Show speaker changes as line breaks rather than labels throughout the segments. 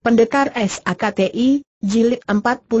Pendekar SAKTI, Jilid 48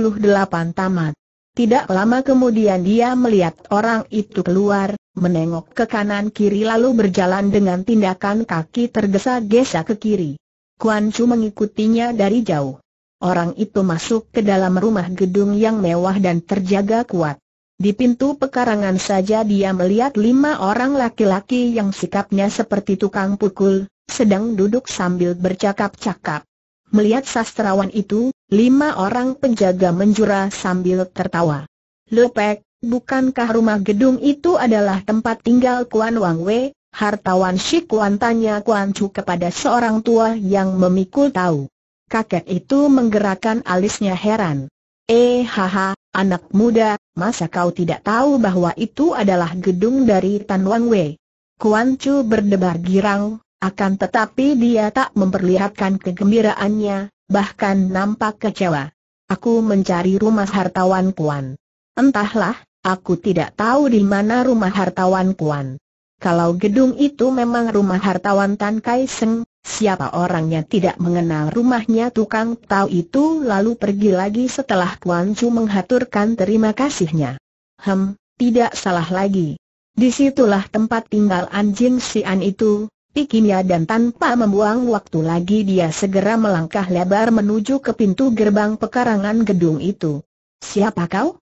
Tamat. Tidak lama kemudian dia melihat orang itu keluar, menengok ke kanan kiri lalu berjalan dengan tindakan kaki tergesa-gesa ke kiri. Kuan Chu mengikutinya dari jauh. Orang itu masuk ke dalam rumah gedung yang mewah dan terjaga kuat. Di pintu pekarangan saja dia melihat lima orang laki-laki yang sikapnya seperti tukang pukul, sedang duduk sambil bercakap-cakap. Melihat sastrawan itu, lima orang penjaga menjura sambil tertawa. Lepek, bukankah rumah gedung itu adalah tempat tinggal Kuan Wang Wei? Hartawan Shi Kuan tanya Kuan Chu kepada seorang tua yang memikul tahu. Kakek itu menggerakkan alisnya heran. Eh haha, anak muda, masa kau tidak tahu bahwa itu adalah gedung dari Tan Wang Wei? Kuan Chu berdebar girang, akan tetapi dia tak memperlihatkan kegembiraannya, bahkan nampak kecewa. Aku mencari rumah hartawan Kuan. Entahlah, aku tidak tahu di mana rumah hartawan Kuan. Kalau gedung itu memang rumah hartawan Tan Seng, Siapa orangnya tidak mengenal rumahnya tukang tahu itu lalu pergi lagi setelah Kuan Chu menghaturkan terima kasihnya. Hem, tidak salah lagi. Disitulah tempat tinggal anjing Sian itu, pikirnya dan tanpa membuang waktu lagi dia segera melangkah lebar menuju ke pintu gerbang pekarangan gedung itu. Siapa kau?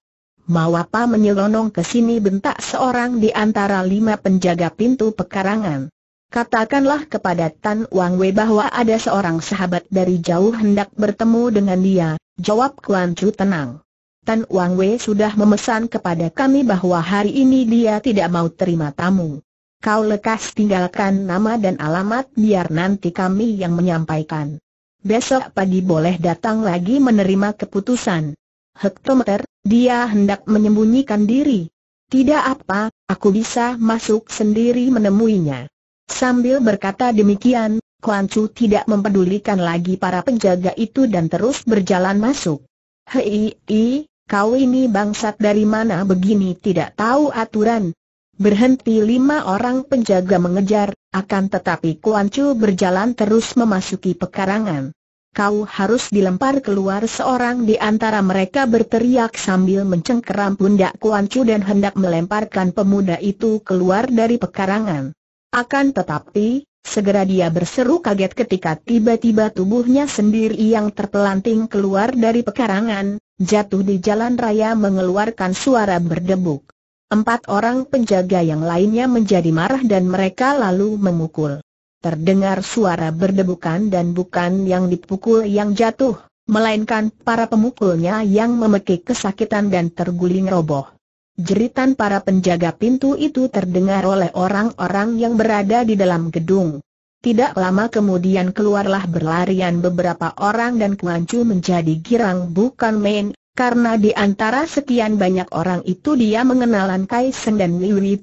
Mau apa menyelonong ke sini bentak seorang di antara lima penjaga pintu pekarangan. Katakanlah kepada Tan Wang Wei bahwa ada seorang sahabat dari jauh hendak bertemu dengan dia, jawab Kuan Chu tenang. Tan Wang Wei sudah memesan kepada kami bahwa hari ini dia tidak mau terima tamu. Kau lekas tinggalkan nama dan alamat biar nanti kami yang menyampaikan. Besok pagi boleh datang lagi menerima keputusan. Hektometer, dia hendak menyembunyikan diri. Tidak apa, aku bisa masuk sendiri menemuinya. Sambil berkata demikian, Kuan Chu tidak mempedulikan lagi para penjaga itu dan terus berjalan masuk. Hei, kau ini bangsat dari mana begini tidak tahu aturan, Berhenti lima orang penjaga mengejar, akan tetapi Kuan Chu berjalan terus memasuki pekarangan. Kau harus dilempar keluar seorang di antara mereka berteriak sambil mencengkeram pundak Kuan Chu dan hendak melemparkan pemuda itu keluar dari pekarangan. Akan tetapi, segera dia berseru kaget ketika tiba-tiba tubuhnya sendiri yang terpelanting keluar dari pekarangan, jatuh di jalan raya mengeluarkan suara berdebuk. Empat orang penjaga yang lainnya menjadi marah dan mereka lalu memukul. Terdengar suara berdebukan dan bukan yang dipukul yang jatuh, melainkan para pemukulnya yang memekik kesakitan dan terguling roboh. Jeritan para penjaga pintu itu terdengar oleh orang-orang yang berada di dalam gedung. Tidak lama kemudian keluarlah berlarian beberapa orang dan kuancu menjadi girang bukan main, karena di antara sekian banyak orang itu dia mengenalan Kai Sen dan Liwi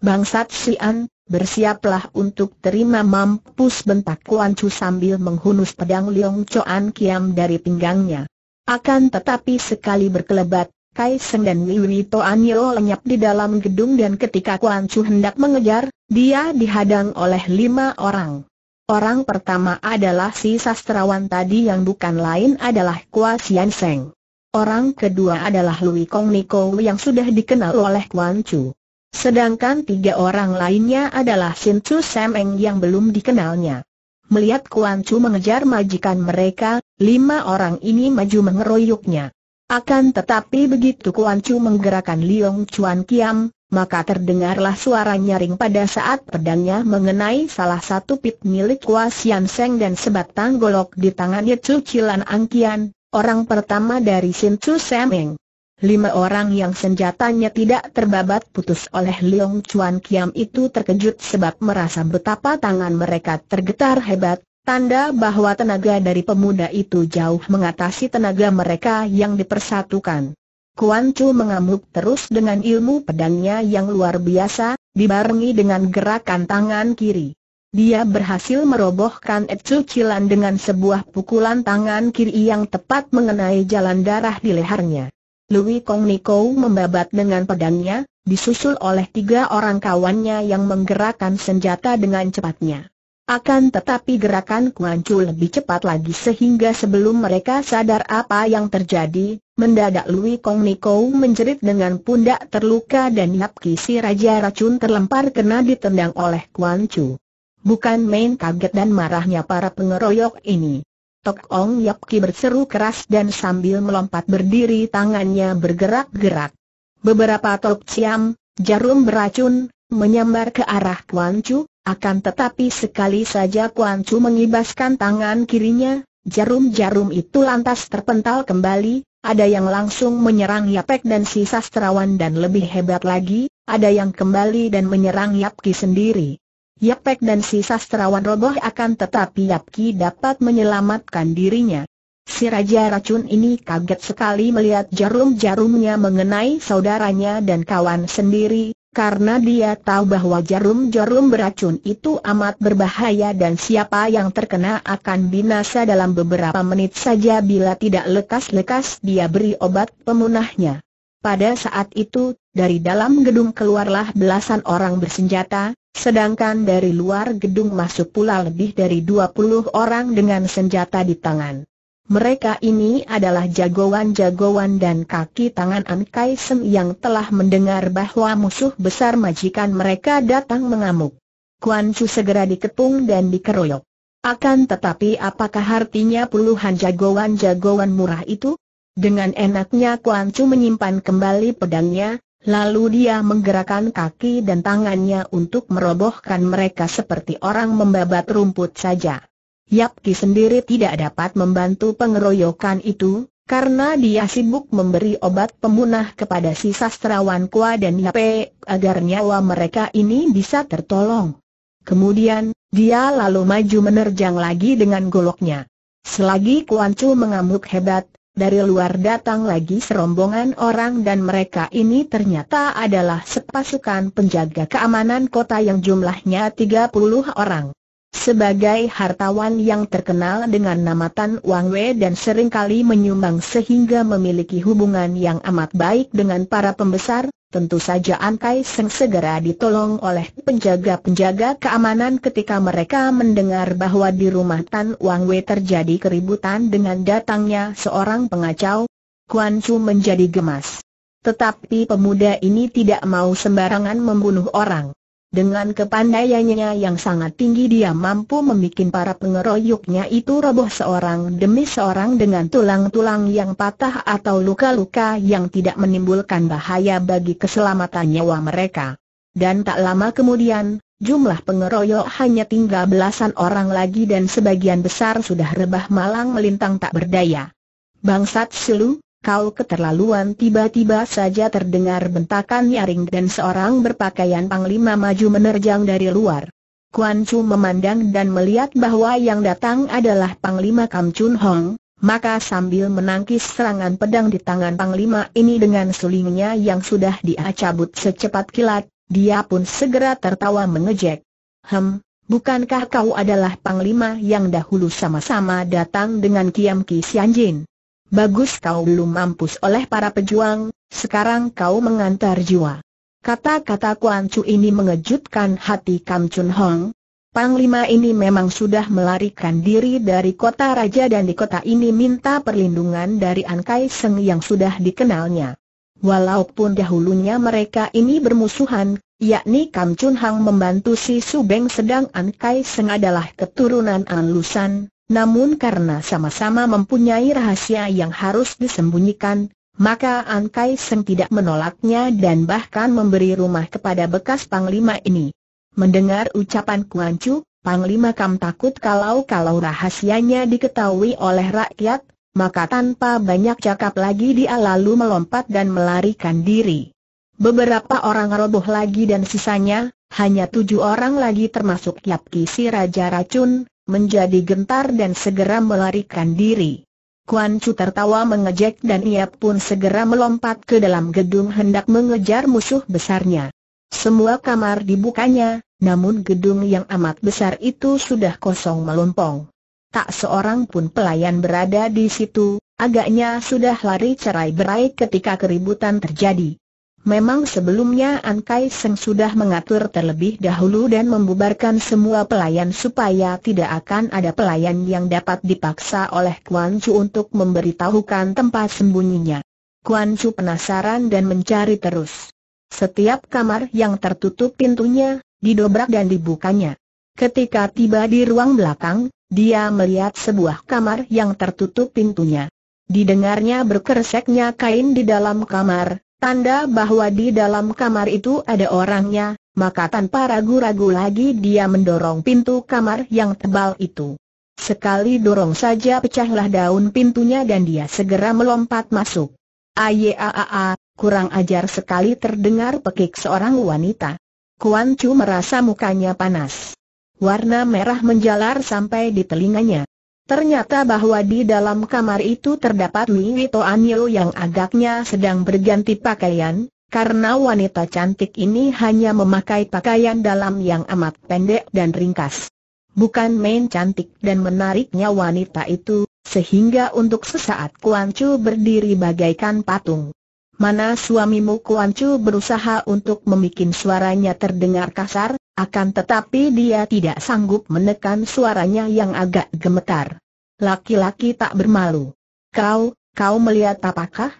Bangsat Sian, bersiaplah untuk terima mampus bentak Kuan Chu sambil menghunus pedang Leong Choan Kiam dari pinggangnya. Akan tetapi sekali berkelebat, Kai dan Wiwi Toanyo lenyap di dalam gedung dan ketika Kuan Chu hendak mengejar, dia dihadang oleh lima orang. Orang pertama adalah si sastrawan tadi yang bukan lain adalah Kua Sian Seng. Orang kedua adalah Lui Kong Niko yang sudah dikenal oleh Kuan Chu. Sedangkan tiga orang lainnya adalah Sin Chu Semeng yang belum dikenalnya. Melihat Kuan Chu mengejar majikan mereka, lima orang ini maju mengeroyoknya. Akan tetapi begitu Kuan Chu menggerakkan Liong Chuan Kiam, maka terdengarlah suara nyaring pada saat pedangnya mengenai salah satu pit milik Wasian Seng dan sebatang golok di tangannya Cucilan Angkian, orang pertama dari Sin Chu Semeng. Lima orang yang senjatanya tidak terbabat putus oleh Leong Chuan Kiam itu terkejut sebab merasa betapa tangan mereka tergetar hebat, tanda bahwa tenaga dari pemuda itu jauh mengatasi tenaga mereka yang dipersatukan. Kuan Chu mengamuk terus dengan ilmu pedangnya yang luar biasa, dibarengi dengan gerakan tangan kiri. Dia berhasil merobohkan Etsu Cilan dengan sebuah pukulan tangan kiri yang tepat mengenai jalan darah di lehernya. Louis Kong Niko membabat dengan pedangnya, disusul oleh tiga orang kawannya yang menggerakkan senjata dengan cepatnya. Akan tetapi gerakan Kuancu lebih cepat lagi sehingga sebelum mereka sadar apa yang terjadi, mendadak Lui Kong Niko menjerit dengan pundak terluka dan Yap si Raja Racun terlempar kena ditendang oleh Kuancu. Bukan main kaget dan marahnya para pengeroyok ini. Tok Ong Yap Ki berseru keras dan sambil melompat berdiri tangannya bergerak-gerak. Beberapa tok siam, jarum beracun, menyambar ke arah Kuan Chu. Akan tetapi sekali saja Kuan Chu mengibaskan tangan kirinya, jarum-jarum itu lantas terpental kembali, ada yang langsung menyerang Yapek dan si sastrawan dan lebih hebat lagi, ada yang kembali dan menyerang Yapki sendiri. Yapek dan si sastrawan roboh akan tetapi Yapki dapat menyelamatkan dirinya. Si Raja Racun ini kaget sekali melihat jarum-jarumnya mengenai saudaranya dan kawan sendiri, karena dia tahu bahwa jarum-jarum beracun itu amat berbahaya dan siapa yang terkena akan binasa dalam beberapa menit saja bila tidak lekas-lekas dia beri obat pemunahnya. Pada saat itu, dari dalam gedung keluarlah belasan orang bersenjata, sedangkan dari luar gedung masuk pula lebih dari 20 orang dengan senjata di tangan. Mereka ini adalah jagoan-jagoan dan kaki tangan An Kai Sen yang telah mendengar bahwa musuh besar majikan mereka datang mengamuk. Kuan Chu segera dikepung dan dikeroyok. Akan tetapi apakah artinya puluhan jagoan-jagoan murah itu? Dengan enaknya Kuan Chu menyimpan kembali pedangnya, lalu dia menggerakkan kaki dan tangannya untuk merobohkan mereka seperti orang membabat rumput saja. Yap Ki sendiri tidak dapat membantu pengeroyokan itu, karena dia sibuk memberi obat pemunah kepada si sastrawan Kua dan Yape, agar nyawa mereka ini bisa tertolong. Kemudian, dia lalu maju menerjang lagi dengan goloknya. Selagi Kuan Chu mengamuk hebat, dari luar datang lagi serombongan orang dan mereka ini ternyata adalah sepasukan penjaga keamanan kota yang jumlahnya 30 orang. Sebagai hartawan yang terkenal dengan nama Tan Wang Wei dan seringkali menyumbang sehingga memiliki hubungan yang amat baik dengan para pembesar, tentu saja An Kai Seng segera ditolong oleh penjaga-penjaga keamanan ketika mereka mendengar bahwa di rumah Tan Wang Wei terjadi keributan dengan datangnya seorang pengacau, Kuan Chu menjadi gemas. Tetapi pemuda ini tidak mau sembarangan membunuh orang dengan kepandaiannya yang sangat tinggi dia mampu membuat para pengeroyoknya itu roboh seorang demi seorang dengan tulang-tulang yang patah atau luka-luka yang tidak menimbulkan bahaya bagi keselamatan nyawa mereka. Dan tak lama kemudian, jumlah pengeroyok hanya tinggal belasan orang lagi dan sebagian besar sudah rebah malang melintang tak berdaya. Bangsat Selu, Kau keterlaluan tiba-tiba saja terdengar bentakan nyaring dan seorang berpakaian panglima maju menerjang dari luar. Kuan Chu memandang dan melihat bahwa yang datang adalah panglima Kam Chun Hong, maka sambil menangkis serangan pedang di tangan Panglima ini dengan sulingnya yang sudah diacabut secepat kilat, dia pun segera tertawa mengejek. Hem, bukankah kau adalah Panglima yang dahulu sama-sama datang dengan Kiam Ki Jin? Bagus kau belum mampus oleh para pejuang, sekarang kau mengantar jiwa. Kata-kata Kuan Chu ini mengejutkan hati Kam Chun Hong. Panglima ini memang sudah melarikan diri dari kota raja dan di kota ini minta perlindungan dari An Kai Seng yang sudah dikenalnya. Walaupun dahulunya mereka ini bermusuhan, yakni Kam Chun Hong membantu si Su Beng sedang An Kai Seng adalah keturunan An Lusan, namun karena sama-sama mempunyai rahasia yang harus disembunyikan, maka An Kai Seng tidak menolaknya dan bahkan memberi rumah kepada bekas Panglima ini. Mendengar ucapan Kuan Chu, Panglima Kam takut kalau-kalau rahasianya diketahui oleh rakyat, maka tanpa banyak cakap lagi dia lalu melompat dan melarikan diri. Beberapa orang roboh lagi dan sisanya, hanya tujuh orang lagi termasuk Yap Kisi Raja Racun, menjadi gentar dan segera melarikan diri. Kuan Chu tertawa mengejek dan ia pun segera melompat ke dalam gedung hendak mengejar musuh besarnya. Semua kamar dibukanya, namun gedung yang amat besar itu sudah kosong melompong. Tak seorang pun pelayan berada di situ, agaknya sudah lari cerai berai ketika keributan terjadi. Memang sebelumnya An Kai Seng sudah mengatur terlebih dahulu dan membubarkan semua pelayan supaya tidak akan ada pelayan yang dapat dipaksa oleh Kuan Chu untuk memberitahukan tempat sembunyinya. Kuan Chu penasaran dan mencari terus. Setiap kamar yang tertutup pintunya, didobrak dan dibukanya. Ketika tiba di ruang belakang, dia melihat sebuah kamar yang tertutup pintunya. Didengarnya berkereseknya kain di dalam kamar, Tanda bahwa di dalam kamar itu ada orangnya, maka tanpa ragu-ragu lagi dia mendorong pintu kamar yang tebal itu. Sekali dorong saja pecahlah daun pintunya dan dia segera melompat masuk. Ayaaa, kurang ajar sekali terdengar pekik seorang wanita. Kuan Chu merasa mukanya panas. Warna merah menjalar sampai di telinganya. Ternyata bahwa di dalam kamar itu terdapat Wito Anyo yang agaknya sedang berganti pakaian, karena wanita cantik ini hanya memakai pakaian dalam yang amat pendek dan ringkas. Bukan main cantik dan menariknya wanita itu, sehingga untuk sesaat Kuan Chu berdiri bagaikan patung. Mana suamimu Kuan Chu berusaha untuk membuat suaranya terdengar kasar, akan tetapi dia tidak sanggup menekan suaranya yang agak gemetar. Laki-laki tak bermalu. Kau, kau melihat apakah?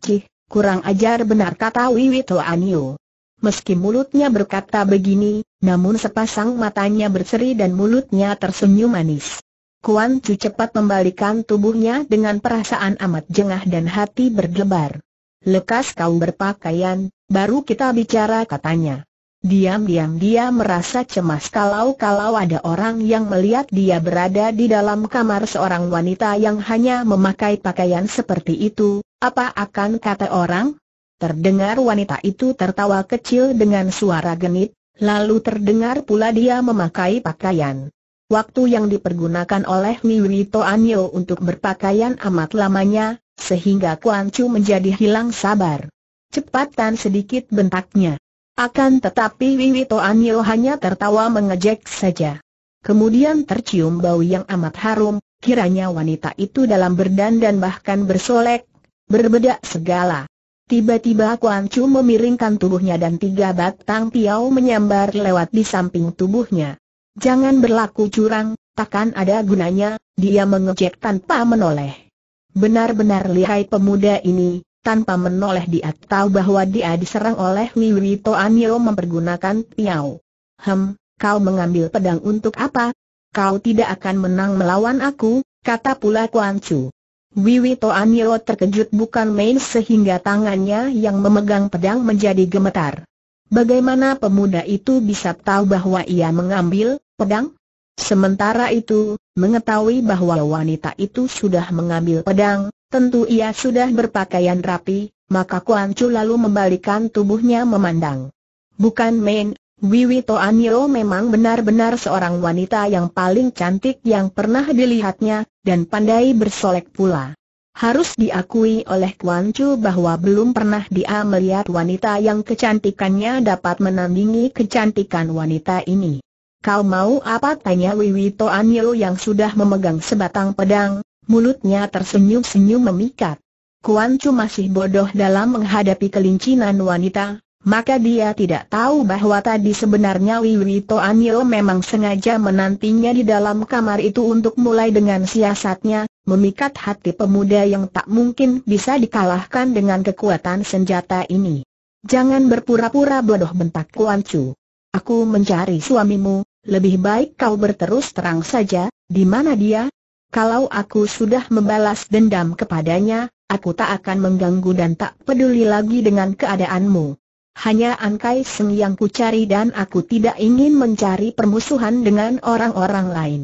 Cih, kurang ajar benar kata Wiwi Anio. Meski mulutnya berkata begini, namun sepasang matanya berseri dan mulutnya tersenyum manis. Kuan Chu cepat membalikan tubuhnya dengan perasaan amat jengah dan hati berdebar. Lekas kau berpakaian, baru kita bicara katanya. Diam-diam dia merasa cemas kalau-kalau ada orang yang melihat dia berada di dalam kamar seorang wanita yang hanya memakai pakaian seperti itu, apa akan kata orang? Terdengar wanita itu tertawa kecil dengan suara genit, lalu terdengar pula dia memakai pakaian. Waktu yang dipergunakan oleh Miwito Anyo untuk berpakaian amat lamanya, sehingga Kuan Chu menjadi hilang sabar. Cepatan sedikit bentaknya. Akan tetapi Wiwito Anio hanya tertawa mengejek saja. Kemudian tercium bau yang amat harum, kiranya wanita itu dalam berdandan bahkan bersolek, berbeda segala. Tiba-tiba Kuan Chu memiringkan tubuhnya dan tiga batang piau menyambar lewat di samping tubuhnya. Jangan berlaku curang, takkan ada gunanya, dia mengejek tanpa menoleh. Benar-benar lihai pemuda ini, tanpa menoleh dia tahu bahwa dia diserang oleh Wiwi Toanio mempergunakan piau. Hem, kau mengambil pedang untuk apa? Kau tidak akan menang melawan aku, kata pula Kuan Chu. Wiwi Toanio terkejut bukan main sehingga tangannya yang memegang pedang menjadi gemetar. Bagaimana pemuda itu bisa tahu bahwa ia mengambil pedang? Sementara itu, mengetahui bahwa wanita itu sudah mengambil pedang, tentu ia sudah berpakaian rapi, maka Kuan Chu lalu membalikan tubuhnya memandang. Bukan main, Wiwi Toanio memang benar-benar seorang wanita yang paling cantik yang pernah dilihatnya, dan pandai bersolek pula. Harus diakui oleh Kuan Chu bahwa belum pernah dia melihat wanita yang kecantikannya dapat menandingi kecantikan wanita ini. Kau mau apa? Tanya Wiwi Toanyo yang sudah memegang sebatang pedang, mulutnya tersenyum-senyum memikat. Kuan Chu masih bodoh dalam menghadapi kelincinan wanita, maka dia tidak tahu bahwa tadi sebenarnya Wiwi Toanyo memang sengaja menantinya di dalam kamar itu untuk mulai dengan siasatnya, memikat hati pemuda yang tak mungkin bisa dikalahkan dengan kekuatan senjata ini. Jangan berpura-pura bodoh bentak Kuan Chu. Aku mencari suamimu, lebih baik kau berterus terang saja, di mana dia? Kalau aku sudah membalas dendam kepadanya, aku tak akan mengganggu dan tak peduli lagi dengan keadaanmu. Hanya Angkai Seng yang cari dan aku tidak ingin mencari permusuhan dengan orang-orang lain.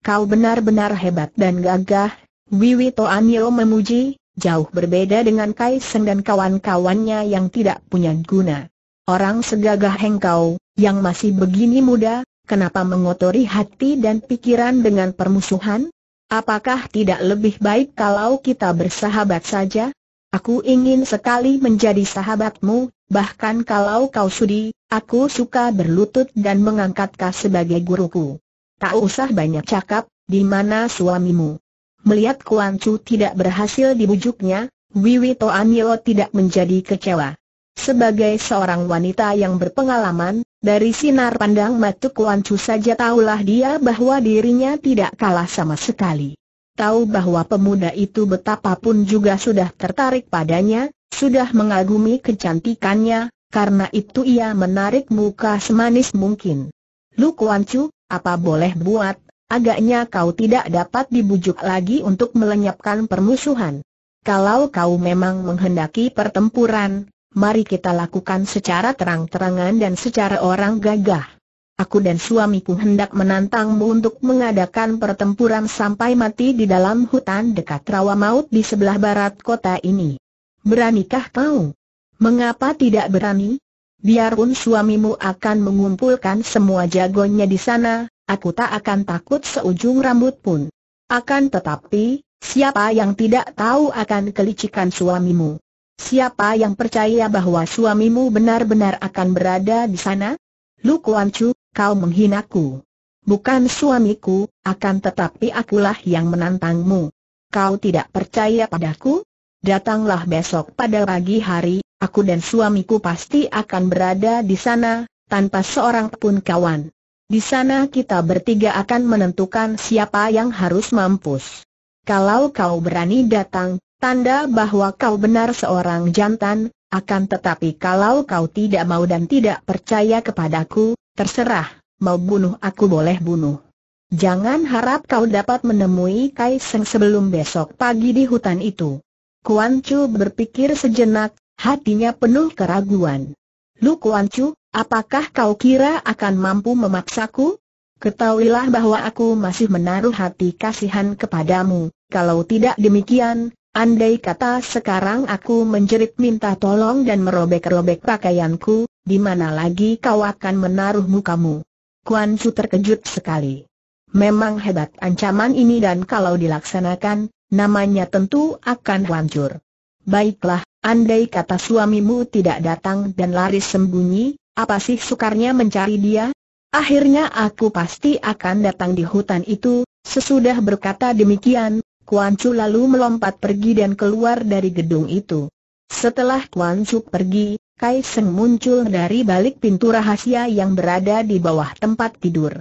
Kau benar-benar hebat dan gagah, Wiwi Toanio memuji, jauh berbeda dengan Kai Seng dan kawan-kawannya yang tidak punya guna. Orang segagah hengkau, yang masih begini muda, kenapa mengotori hati dan pikiran dengan permusuhan? Apakah tidak lebih baik kalau kita bersahabat saja? Aku ingin sekali menjadi sahabatmu, bahkan kalau kau sudi, aku suka berlutut dan mengangkat kau sebagai guruku. Tak usah banyak cakap, di mana suamimu? Melihat Kuan Chu tidak berhasil dibujuknya, Wiwi Toanio tidak menjadi kecewa. Sebagai seorang wanita yang berpengalaman, dari sinar pandang Matu Kuan saja tahulah dia bahwa dirinya tidak kalah sama sekali. Tahu bahwa pemuda itu betapapun juga sudah tertarik padanya, sudah mengagumi kecantikannya, karena itu ia menarik muka semanis mungkin. Lu Kuan apa boleh buat, agaknya kau tidak dapat dibujuk lagi untuk melenyapkan permusuhan. Kalau kau memang menghendaki pertempuran, mari kita lakukan secara terang-terangan dan secara orang gagah. Aku dan suamiku hendak menantangmu untuk mengadakan pertempuran sampai mati di dalam hutan dekat rawa maut di sebelah barat kota ini. Beranikah kau? Mengapa tidak berani? Biarpun suamimu akan mengumpulkan semua jagonya di sana, aku tak akan takut seujung rambut pun. Akan tetapi, siapa yang tidak tahu akan kelicikan suamimu? Siapa yang percaya bahwa suamimu benar-benar akan berada di sana? Lu Kuan Chu, kau menghinaku. Bukan suamiku, akan tetapi akulah yang menantangmu. Kau tidak percaya padaku? Datanglah besok pada pagi hari, aku dan suamiku pasti akan berada di sana, tanpa seorang pun kawan. Di sana kita bertiga akan menentukan siapa yang harus mampus. Kalau kau berani datang, Tanda bahwa kau benar seorang jantan, akan tetapi kalau kau tidak mau dan tidak percaya kepadaku, terserah, mau bunuh aku boleh bunuh. Jangan harap kau dapat menemui Kai Kaiseng sebelum besok pagi di hutan itu. Kuan Chu berpikir sejenak, hatinya penuh keraguan. Lu Kuan Chu, apakah kau kira akan mampu memaksaku? Ketahuilah bahwa aku masih menaruh hati kasihan kepadamu, kalau tidak demikian, Andai kata sekarang aku menjerit minta tolong dan merobek-robek pakaianku, di mana lagi kau akan menaruh mukamu? Kuan Su terkejut sekali. Memang hebat ancaman ini dan kalau dilaksanakan, namanya tentu akan hancur. Baiklah, andai kata suamimu tidak datang dan lari sembunyi, apa sih sukarnya mencari dia? Akhirnya aku pasti akan datang di hutan itu, sesudah berkata demikian, Kuan Chu lalu melompat pergi dan keluar dari gedung itu. Setelah Kuan Chu pergi, Kai Seng muncul dari balik pintu rahasia yang berada di bawah tempat tidur.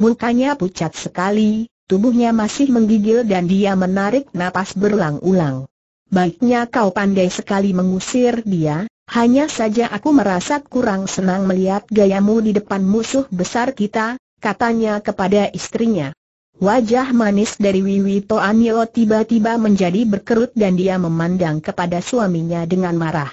Mukanya pucat sekali, tubuhnya masih menggigil dan dia menarik napas berulang-ulang. Baiknya kau pandai sekali mengusir dia, hanya saja aku merasa kurang senang melihat gayamu di depan musuh besar kita, katanya kepada istrinya. Wajah manis dari Wiwi Toanio tiba-tiba menjadi berkerut dan dia memandang kepada suaminya dengan marah.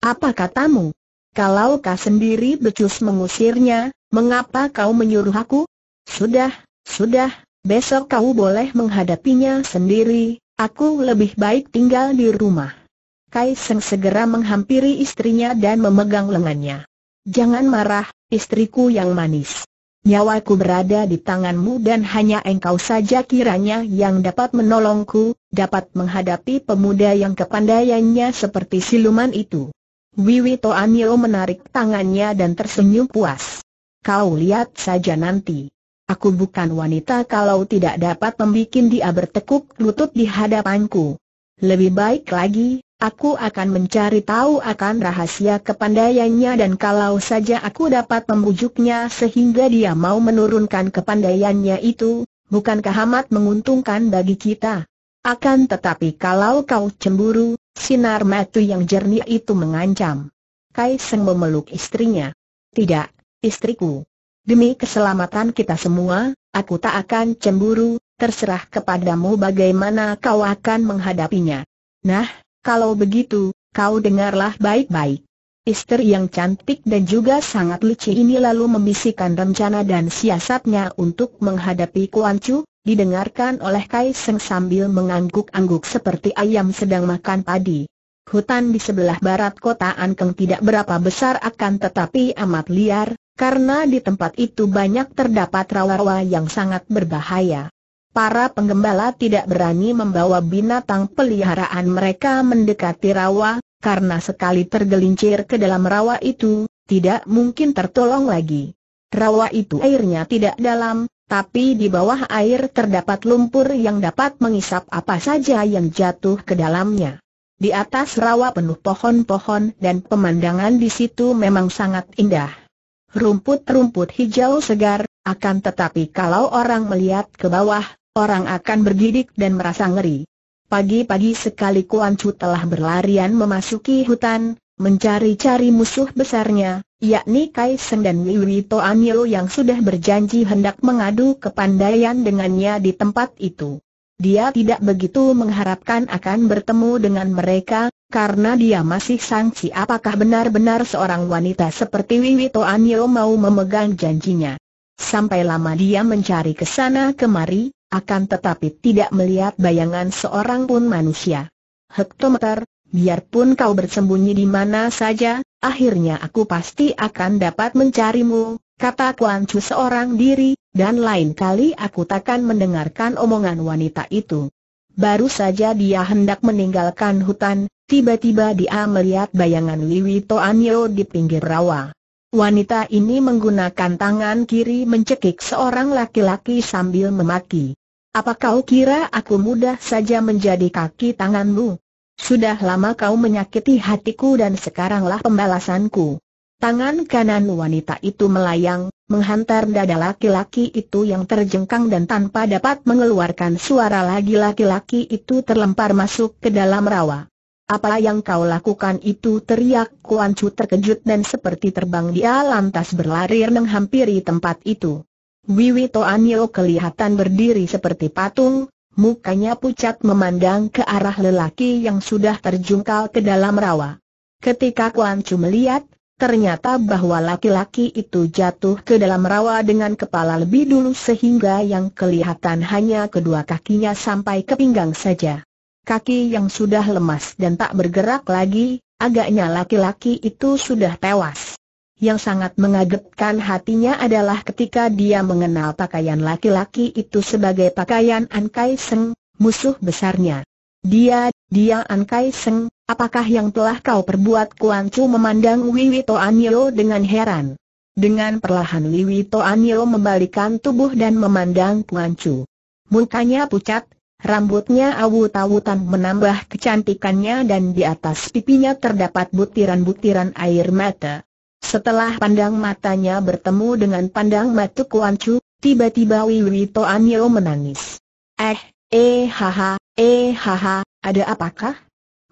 Apa katamu? Kalau kau sendiri becus mengusirnya, mengapa kau menyuruh aku? Sudah, sudah, besok kau boleh menghadapinya sendiri, aku lebih baik tinggal di rumah. Kai-seng segera menghampiri istrinya dan memegang lengannya. Jangan marah, istriku yang manis nyawaku berada di tanganmu dan hanya engkau saja kiranya yang dapat menolongku, dapat menghadapi pemuda yang kepandaiannya seperti siluman itu. Wiwi Toanio menarik tangannya dan tersenyum puas. Kau lihat saja nanti. Aku bukan wanita kalau tidak dapat membuat dia bertekuk lutut di hadapanku. Lebih baik lagi, Aku akan mencari tahu akan rahasia kepandaiannya dan kalau saja aku dapat membujuknya sehingga dia mau menurunkan kepandaiannya itu, bukankah amat menguntungkan bagi kita? Akan tetapi kalau kau cemburu, sinar mata yang jernih itu mengancam. Kai Kaiseng memeluk istrinya. Tidak, istriku. Demi keselamatan kita semua, aku tak akan cemburu, terserah kepadamu bagaimana kau akan menghadapinya. Nah, kalau begitu, kau dengarlah baik-baik. Istri yang cantik dan juga sangat lucu ini lalu membisikkan rencana dan siasatnya untuk menghadapi Kuan Chu, didengarkan oleh Kai-seng sambil mengangguk-angguk seperti ayam sedang makan padi. Hutan di sebelah barat kota Ankeng tidak berapa besar akan tetapi amat liar, karena di tempat itu banyak terdapat rawa-rawa yang sangat berbahaya. Para penggembala tidak berani membawa binatang peliharaan mereka mendekati rawa, karena sekali tergelincir ke dalam rawa itu, tidak mungkin tertolong lagi. Rawa itu airnya tidak dalam, tapi di bawah air terdapat lumpur yang dapat mengisap apa saja yang jatuh ke dalamnya. Di atas rawa penuh pohon-pohon dan pemandangan di situ memang sangat indah. Rumput-rumput hijau segar, akan tetapi kalau orang melihat ke bawah, orang akan bergidik dan merasa ngeri. Pagi-pagi sekali Kuan Chu telah berlarian memasuki hutan, mencari-cari musuh besarnya, yakni Seng dan Wiwi Toanilo yang sudah berjanji hendak mengadu kepandaian dengannya di tempat itu. Dia tidak begitu mengharapkan akan bertemu dengan mereka, karena dia masih sangsi apakah benar-benar seorang wanita seperti Wiwi Toanilo mau memegang janjinya. Sampai lama dia mencari ke sana kemari, akan tetapi tidak melihat bayangan seorang pun manusia. Hektometer, biarpun kau bersembunyi di mana saja, akhirnya aku pasti akan dapat mencarimu, kata Kuan Chu seorang diri, dan lain kali aku takkan mendengarkan omongan wanita itu. Baru saja dia hendak meninggalkan hutan, tiba-tiba dia melihat bayangan Liwi Toanyo di pinggir rawa. Wanita ini menggunakan tangan kiri mencekik seorang laki-laki sambil memaki. Apa kau kira aku mudah saja menjadi kaki tanganmu? Sudah lama kau menyakiti hatiku dan sekaranglah pembalasanku. Tangan kanan wanita itu melayang, menghantar dada laki-laki itu yang terjengkang dan tanpa dapat mengeluarkan suara lagi laki-laki itu terlempar masuk ke dalam rawa. Apa yang kau lakukan itu teriak Kuan Chu terkejut dan seperti terbang dia lantas berlari menghampiri tempat itu. Wiwito Anio kelihatan berdiri seperti patung, mukanya pucat memandang ke arah lelaki yang sudah terjungkal ke dalam rawa. Ketika Kuan Chu melihat, ternyata bahwa laki-laki itu jatuh ke dalam rawa dengan kepala lebih dulu sehingga yang kelihatan hanya kedua kakinya sampai ke pinggang saja. Kaki yang sudah lemas dan tak bergerak lagi, agaknya laki-laki itu sudah tewas. Yang sangat mengagetkan hatinya adalah ketika dia mengenal pakaian laki-laki itu sebagai pakaian An Kai Seng, musuh besarnya. Dia, dia An Kai Seng, apakah yang telah kau perbuat Kuan Chu memandang Wiwi Toanyo dengan heran. Dengan perlahan Wiwi Toanyo membalikan tubuh dan memandang Kuan Chu. Mukanya pucat, rambutnya awut-awutan menambah kecantikannya dan di atas pipinya terdapat butiran-butiran air mata. Setelah pandang matanya bertemu dengan pandang mata Kuan Chu, tiba-tiba Wiwi Yeo menangis. Eh, eh haha, eh haha, ada apakah?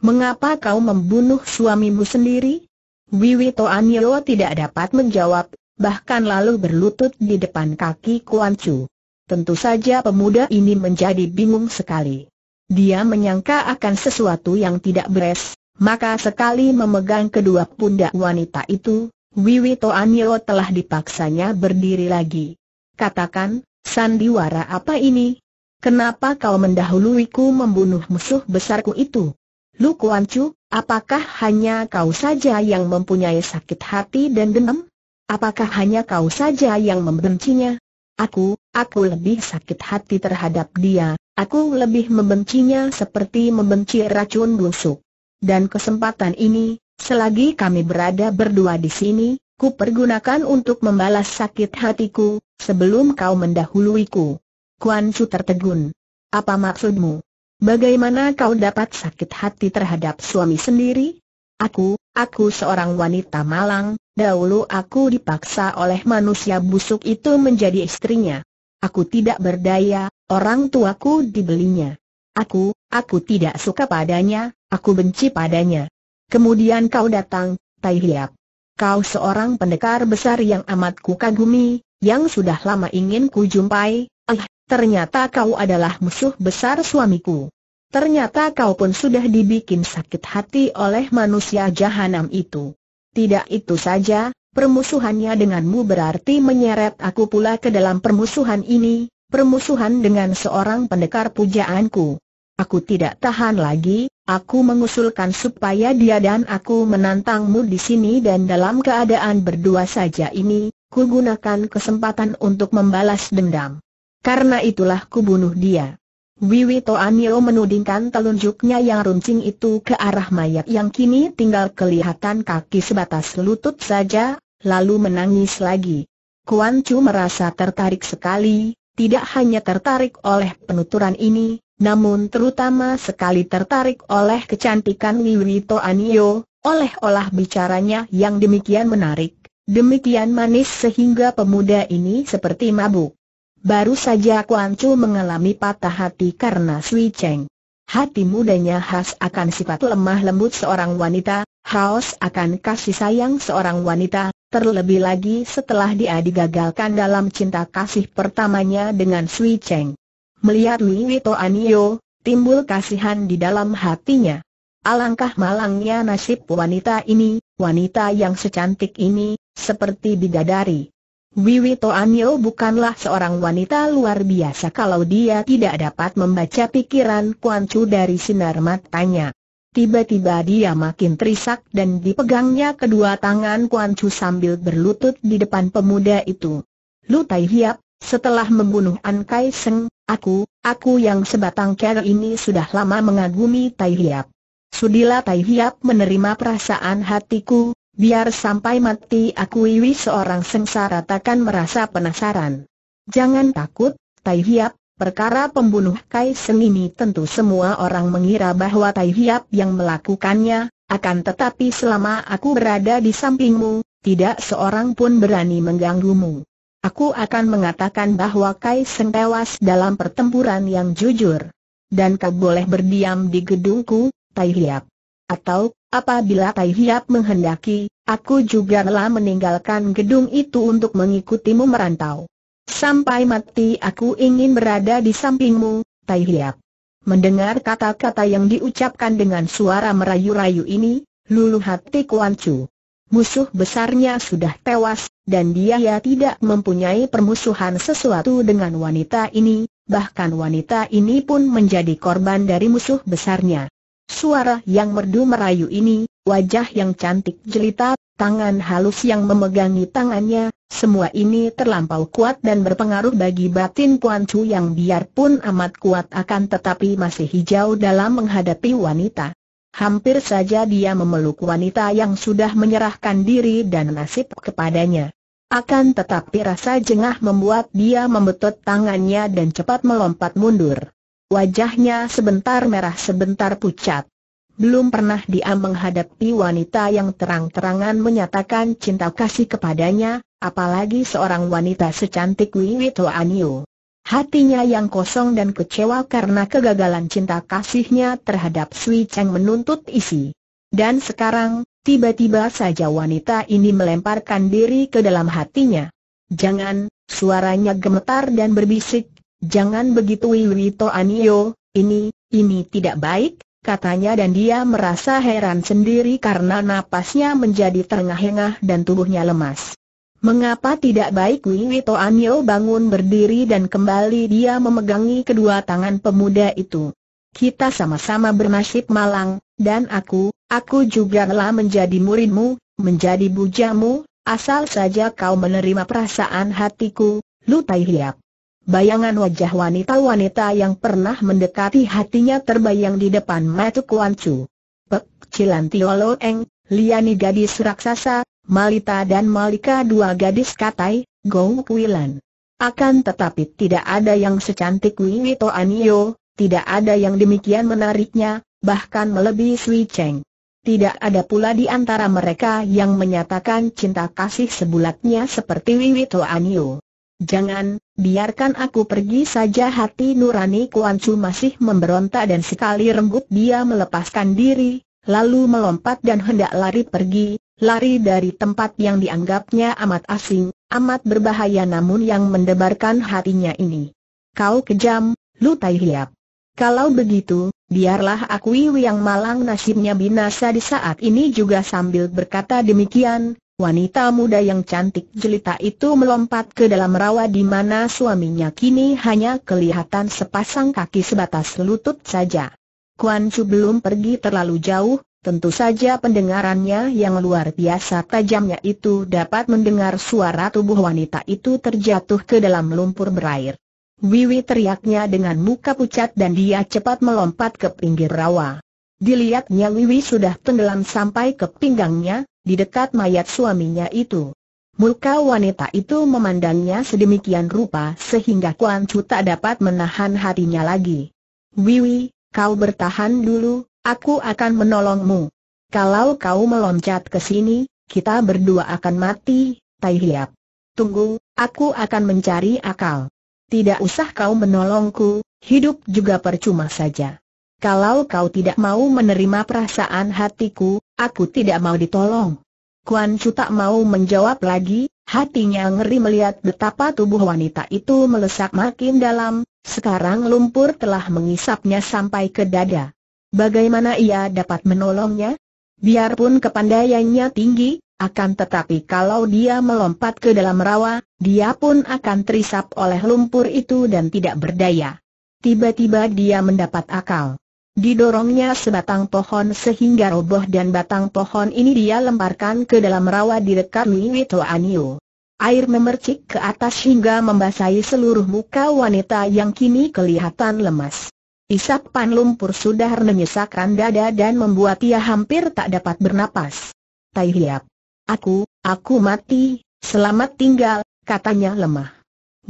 Mengapa kau membunuh suamimu sendiri? Wiwi Yeo tidak dapat menjawab, bahkan lalu berlutut di depan kaki Kuan Chu. Tentu saja pemuda ini menjadi bingung sekali. Dia menyangka akan sesuatu yang tidak beres, maka sekali memegang kedua pundak wanita itu, Wiwito Anio telah dipaksanya berdiri lagi. Katakan, sandiwara apa ini? Kenapa kau mendahuluiku membunuh musuh besarku itu? Lu Kuan Chu, apakah hanya kau saja yang mempunyai sakit hati dan dendam? Apakah hanya kau saja yang membencinya? Aku, aku lebih sakit hati terhadap dia, aku lebih membencinya seperti membenci racun busuk. Dan kesempatan ini, Selagi kami berada berdua di sini, ku pergunakan untuk membalas sakit hatiku, sebelum kau mendahuluiku. Kuan Chu tertegun. Apa maksudmu? Bagaimana kau dapat sakit hati terhadap suami sendiri? Aku, aku seorang wanita malang, dahulu aku dipaksa oleh manusia busuk itu menjadi istrinya. Aku tidak berdaya, orang tuaku dibelinya. Aku, aku tidak suka padanya, aku benci padanya. Kemudian kau datang, Tai Hiap. Kau seorang pendekar besar yang amat kagumi, yang sudah lama ingin kujumpai, ah, ternyata kau adalah musuh besar suamiku. Ternyata kau pun sudah dibikin sakit hati oleh manusia jahanam itu. Tidak itu saja, permusuhannya denganmu berarti menyeret aku pula ke dalam permusuhan ini, permusuhan dengan seorang pendekar pujaanku. Aku tidak tahan lagi, Aku mengusulkan supaya dia dan aku menantangmu di sini dan dalam keadaan berdua saja ini, ku gunakan kesempatan untuk membalas dendam. Karena itulah ku bunuh dia. Wiwi Toanio menudingkan telunjuknya yang runcing itu ke arah mayat yang kini tinggal kelihatan kaki sebatas lutut saja, lalu menangis lagi. Kuan Chu merasa tertarik sekali, tidak hanya tertarik oleh penuturan ini, namun terutama sekali tertarik oleh kecantikan Wiwito Anio, oleh olah bicaranya yang demikian menarik, demikian manis sehingga pemuda ini seperti mabuk. Baru saja Kuan Chu mengalami patah hati karena Sui Cheng. Hati mudanya khas akan sifat lemah lembut seorang wanita, haus akan kasih sayang seorang wanita, terlebih lagi setelah dia digagalkan dalam cinta kasih pertamanya dengan Sui Cheng. Melihat Wito Anio, timbul kasihan di dalam hatinya. Alangkah malangnya nasib wanita ini, wanita yang secantik ini, seperti bidadari. Wiwito Anio bukanlah seorang wanita luar biasa kalau dia tidak dapat membaca pikiran Kuan Chu dari sinar matanya. Tiba-tiba dia makin terisak dan dipegangnya kedua tangan Kuan Chu sambil berlutut di depan pemuda itu. Lu Tai Hiap, setelah membunuh An Kai Seng, aku, aku yang sebatang kera ini sudah lama mengagumi Tai Hiap. Sudilah Tai Hiap menerima perasaan hatiku, biar sampai mati aku iwi seorang sengsara takkan merasa penasaran. Jangan takut, Tai Hiap, perkara pembunuh Kai Seng ini tentu semua orang mengira bahwa Tai Hiap yang melakukannya, akan tetapi selama aku berada di sampingmu, tidak seorang pun berani mengganggumu. Aku akan mengatakan bahwa Kai Seng tewas dalam pertempuran yang jujur. Dan kau boleh berdiam di gedungku, Tai Hiap. Atau, apabila Tai Hiap menghendaki, aku juga telah meninggalkan gedung itu untuk mengikutimu merantau. Sampai mati aku ingin berada di sampingmu, Tai Hiap. Mendengar kata-kata yang diucapkan dengan suara merayu-rayu ini, luluh hati Kuan Chu. Musuh besarnya sudah tewas, dan dia ya tidak mempunyai permusuhan sesuatu dengan wanita ini, bahkan wanita ini pun menjadi korban dari musuh besarnya. Suara yang merdu merayu ini, wajah yang cantik jelita, tangan halus yang memegangi tangannya, semua ini terlampau kuat dan berpengaruh bagi batin Puan Chu yang biarpun amat kuat akan tetapi masih hijau dalam menghadapi wanita. Hampir saja dia memeluk wanita yang sudah menyerahkan diri dan nasib kepadanya. Akan tetapi rasa jengah membuat dia membetot tangannya dan cepat melompat mundur. Wajahnya sebentar merah sebentar pucat. Belum pernah dia menghadapi wanita yang terang-terangan menyatakan cinta kasih kepadanya, apalagi seorang wanita secantik Wiwito Anio. Hatinya yang kosong dan kecewa karena kegagalan cinta kasihnya terhadap Sui Cheng menuntut isi. Dan sekarang, Tiba-tiba saja wanita ini melemparkan diri ke dalam hatinya. Jangan, suaranya gemetar dan berbisik, jangan begitu Wiwito Anio, ini, ini tidak baik, katanya dan dia merasa heran sendiri karena napasnya menjadi terengah-engah dan tubuhnya lemas. Mengapa tidak baik Wiwito Anio bangun berdiri dan kembali dia memegangi kedua tangan pemuda itu. Kita sama-sama bernasib malang, dan aku, aku juga telah menjadi muridmu, menjadi bujamu, asal saja kau menerima perasaan hatiku, Lu Tai Hiap. Bayangan wajah wanita-wanita yang pernah mendekati hatinya terbayang di depan mata Kuan Chu. Pek, Cilan Tiolo Eng, Liani gadis raksasa, Malita dan Malika dua gadis katai, Gong Kuilan. Akan tetapi tidak ada yang secantik Wito Anio, tidak ada yang demikian menariknya, bahkan melebihi Sui Cheng. Tidak ada pula di antara mereka yang menyatakan cinta kasih sebulatnya seperti To Anio. Jangan, biarkan aku pergi saja hati nurani Kuan Chu masih memberontak dan sekali rembuk dia melepaskan diri, lalu melompat dan hendak lari pergi, lari dari tempat yang dianggapnya amat asing, amat berbahaya namun yang mendebarkan hatinya ini. Kau kejam, Lu Tai Hiap. Kalau begitu, biarlah aku yang malang nasibnya binasa di saat ini juga sambil berkata demikian, wanita muda yang cantik jelita itu melompat ke dalam rawa di mana suaminya kini hanya kelihatan sepasang kaki sebatas lutut saja. Kuan Chu belum pergi terlalu jauh, tentu saja pendengarannya yang luar biasa tajamnya itu dapat mendengar suara tubuh wanita itu terjatuh ke dalam lumpur berair. Wiwi teriaknya dengan muka pucat dan dia cepat melompat ke pinggir rawa. Dilihatnya Wiwi sudah tenggelam sampai ke pinggangnya, di dekat mayat suaminya itu. Muka wanita itu memandangnya sedemikian rupa sehingga Kuan Chu tak dapat menahan hatinya lagi. Wiwi, kau bertahan dulu, aku akan menolongmu. Kalau kau meloncat ke sini, kita berdua akan mati, Tai Hiap. Tunggu, aku akan mencari akal. Tidak usah kau menolongku, hidup juga percuma saja. Kalau kau tidak mau menerima perasaan hatiku, aku tidak mau ditolong. Kuan Chu tak mau menjawab lagi, hatinya ngeri melihat betapa tubuh wanita itu melesak makin dalam, sekarang lumpur telah mengisapnya sampai ke dada. Bagaimana ia dapat menolongnya? Biarpun kepandaiannya tinggi, akan tetapi kalau dia melompat ke dalam rawa, dia pun akan terisap oleh lumpur itu dan tidak berdaya. Tiba-tiba dia mendapat akal. Didorongnya sebatang pohon sehingga roboh dan batang pohon ini dia lemparkan ke dalam rawa di dekat Wito Anio. Air memercik ke atas hingga membasahi seluruh muka wanita yang kini kelihatan lemas. Isapan lumpur sudah menyesakkan dada dan membuat ia hampir tak dapat bernapas. Tai Hiap. Aku, aku mati, selamat tinggal, katanya lemah.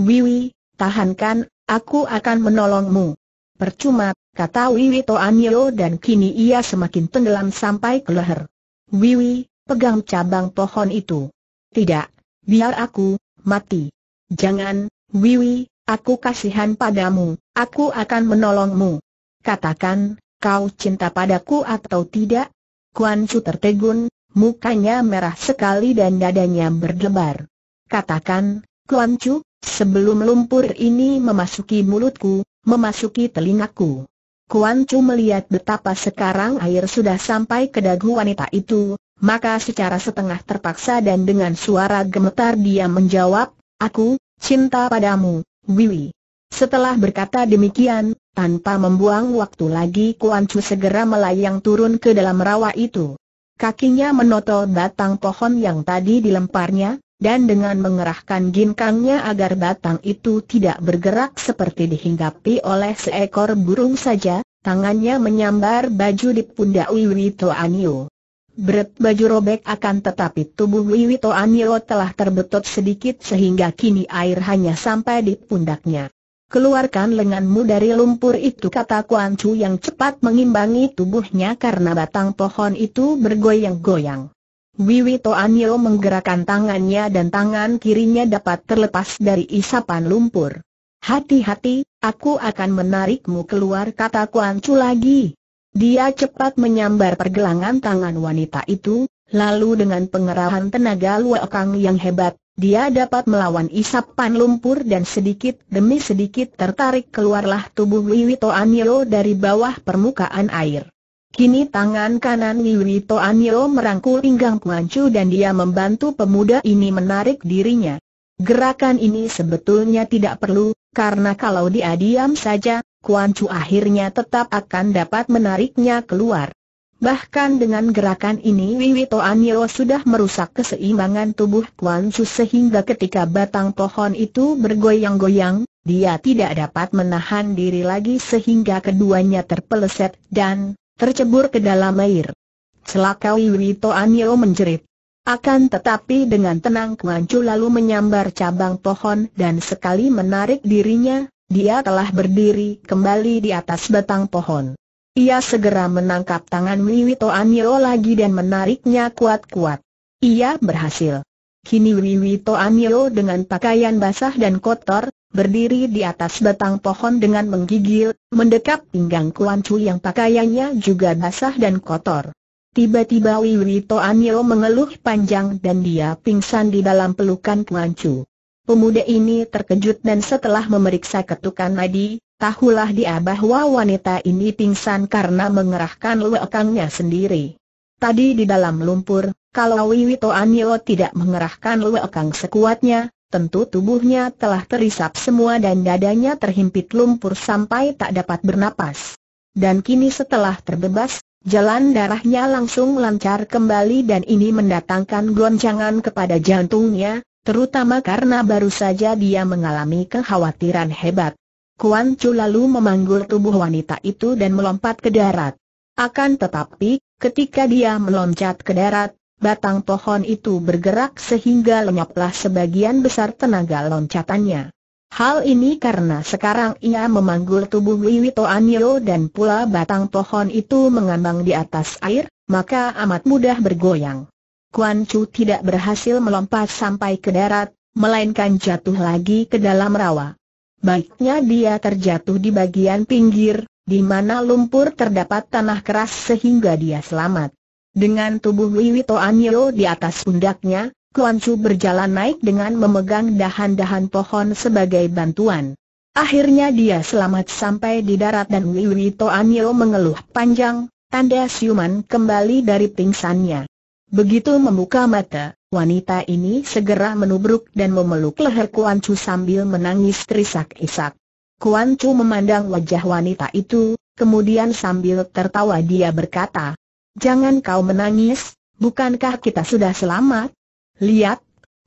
Wiwi, tahankan, aku akan menolongmu. Percuma, kata Wiwi Toanyo dan kini ia semakin tenggelam sampai ke leher. Wiwi, pegang cabang pohon itu. Tidak, biar aku, mati. Jangan, Wiwi, aku kasihan padamu, aku akan menolongmu. Katakan, kau cinta padaku atau tidak? Kuan Chu tertegun, mukanya merah sekali dan dadanya berdebar. Katakan, Kuan Chu, sebelum lumpur ini memasuki mulutku, memasuki telingaku. Kuan Chu melihat betapa sekarang air sudah sampai ke dagu wanita itu, maka secara setengah terpaksa dan dengan suara gemetar dia menjawab, Aku, cinta padamu, Wiwi. Setelah berkata demikian, tanpa membuang waktu lagi Kuan Chu segera melayang turun ke dalam rawa itu. Kakinya menotol batang pohon yang tadi dilemparnya, dan dengan mengerahkan ginkangnya agar batang itu tidak bergerak seperti dihinggapi oleh seekor burung saja, tangannya menyambar baju di pundak To Anio. Berat baju robek akan tetapi tubuh To Anio telah terbetot sedikit sehingga kini air hanya sampai di pundaknya. Keluarkan lenganmu dari lumpur itu kata Kuan Chu yang cepat mengimbangi tubuhnya karena batang pohon itu bergoyang-goyang. Wiwi Toanio menggerakkan tangannya dan tangan kirinya dapat terlepas dari isapan lumpur. Hati-hati, aku akan menarikmu keluar kata Kuan Chu lagi. Dia cepat menyambar pergelangan tangan wanita itu, lalu dengan pengerahan tenaga Luo yang hebat, dia dapat melawan isapan lumpur dan sedikit demi sedikit tertarik keluarlah tubuh Wiwito Anilo dari bawah permukaan air. Kini tangan kanan Wiwito Anilo merangkul pinggang Kuanchu dan dia membantu pemuda ini menarik dirinya. Gerakan ini sebetulnya tidak perlu, karena kalau dia diam saja, Kuancu akhirnya tetap akan dapat menariknya keluar. Bahkan dengan gerakan ini Wiwi Toanio sudah merusak keseimbangan tubuh Kuan Su sehingga ketika batang pohon itu bergoyang-goyang, dia tidak dapat menahan diri lagi sehingga keduanya terpeleset dan tercebur ke dalam air. Celaka Wiwi Toanio menjerit. Akan tetapi dengan tenang Kuan Su lalu menyambar cabang pohon dan sekali menarik dirinya, dia telah berdiri kembali di atas batang pohon. Ia segera menangkap tangan Wiwito Amiro lagi dan menariknya kuat-kuat. Ia berhasil. Kini Wiwito Amiro dengan pakaian basah dan kotor, berdiri di atas batang pohon dengan menggigil, mendekap pinggang Kuan Chu yang pakaiannya juga basah dan kotor. Tiba-tiba Wiwito Amiro mengeluh panjang dan dia pingsan di dalam pelukan Kuan Chu. Pemuda ini terkejut dan setelah memeriksa ketukan nadi, tahulah dia bahwa wanita ini pingsan karena mengerahkan lekangnya sendiri. Tadi di dalam lumpur, kalau Wiwito Anio tidak mengerahkan lekang sekuatnya, tentu tubuhnya telah terisap semua dan dadanya terhimpit lumpur sampai tak dapat bernapas. Dan kini setelah terbebas, jalan darahnya langsung lancar kembali dan ini mendatangkan goncangan kepada jantungnya, terutama karena baru saja dia mengalami kekhawatiran hebat. Kuan Chu lalu memanggul tubuh wanita itu dan melompat ke darat. Akan tetapi, ketika dia meloncat ke darat, batang pohon itu bergerak sehingga lenyaplah sebagian besar tenaga loncatannya. Hal ini karena sekarang ia memanggul tubuh Wiwito Anio dan pula batang pohon itu mengambang di atas air, maka amat mudah bergoyang. Kuan Chu tidak berhasil melompat sampai ke darat, melainkan jatuh lagi ke dalam rawa. Baiknya dia terjatuh di bagian pinggir, di mana lumpur terdapat tanah keras sehingga dia selamat. Dengan tubuh Wiwito Anyo di atas pundaknya, Kuan Chu berjalan naik dengan memegang dahan-dahan pohon sebagai bantuan. Akhirnya dia selamat sampai di darat dan Wiwito Anyo mengeluh panjang, tanda siuman kembali dari pingsannya. Begitu membuka mata, wanita ini segera menubruk dan memeluk leher Kuan Chu sambil menangis terisak-isak. Kuan Chu memandang wajah wanita itu, kemudian sambil tertawa dia berkata, Jangan kau menangis, bukankah kita sudah selamat? Lihat,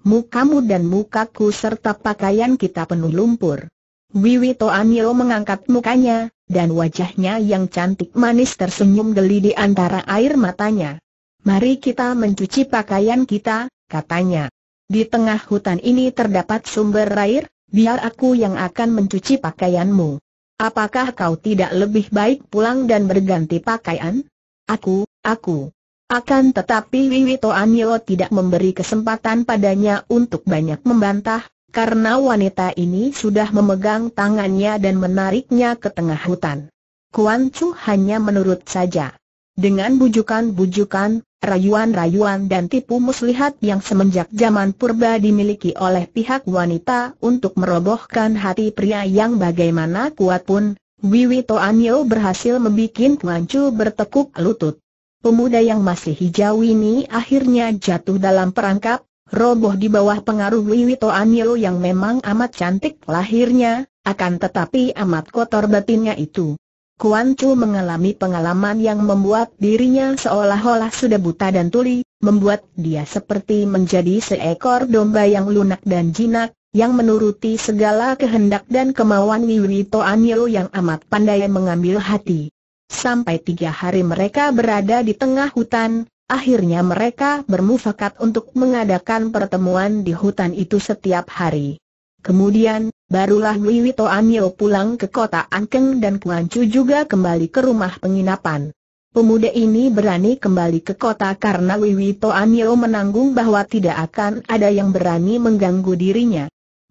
mukamu dan mukaku serta pakaian kita penuh lumpur. Wiwi Toanio mengangkat mukanya, dan wajahnya yang cantik manis tersenyum geli di antara air matanya. Mari kita mencuci pakaian kita, katanya. Di tengah hutan ini terdapat sumber air, biar aku yang akan mencuci pakaianmu. Apakah kau tidak lebih baik pulang dan berganti pakaian? Aku, aku. Akan tetapi Wiwito Anilo tidak memberi kesempatan padanya untuk banyak membantah, karena wanita ini sudah memegang tangannya dan menariknya ke tengah hutan. Kuan Chu hanya menurut saja. Dengan bujukan-bujukan, rayuan-rayuan dan tipu muslihat yang semenjak zaman purba dimiliki oleh pihak wanita untuk merobohkan hati pria yang bagaimana kuat pun, Wiwi Toanyo berhasil membuat Wancu bertekuk lutut. Pemuda yang masih hijau ini akhirnya jatuh dalam perangkap, roboh di bawah pengaruh Wiwi Toanyo yang memang amat cantik lahirnya, akan tetapi amat kotor batinnya itu. Kuan Chu mengalami pengalaman yang membuat dirinya seolah-olah sudah buta dan tuli, membuat dia seperti menjadi seekor domba yang lunak dan jinak, yang menuruti segala kehendak dan kemauan Wiwito Anilo yang amat pandai mengambil hati. Sampai tiga hari mereka berada di tengah hutan, akhirnya mereka bermufakat untuk mengadakan pertemuan di hutan itu setiap hari. Kemudian, barulah Wiwito Amyo pulang ke kota Angkeng dan Kuan juga kembali ke rumah penginapan. Pemuda ini berani kembali ke kota karena Wiwito Amyo menanggung bahwa tidak akan ada yang berani mengganggu dirinya.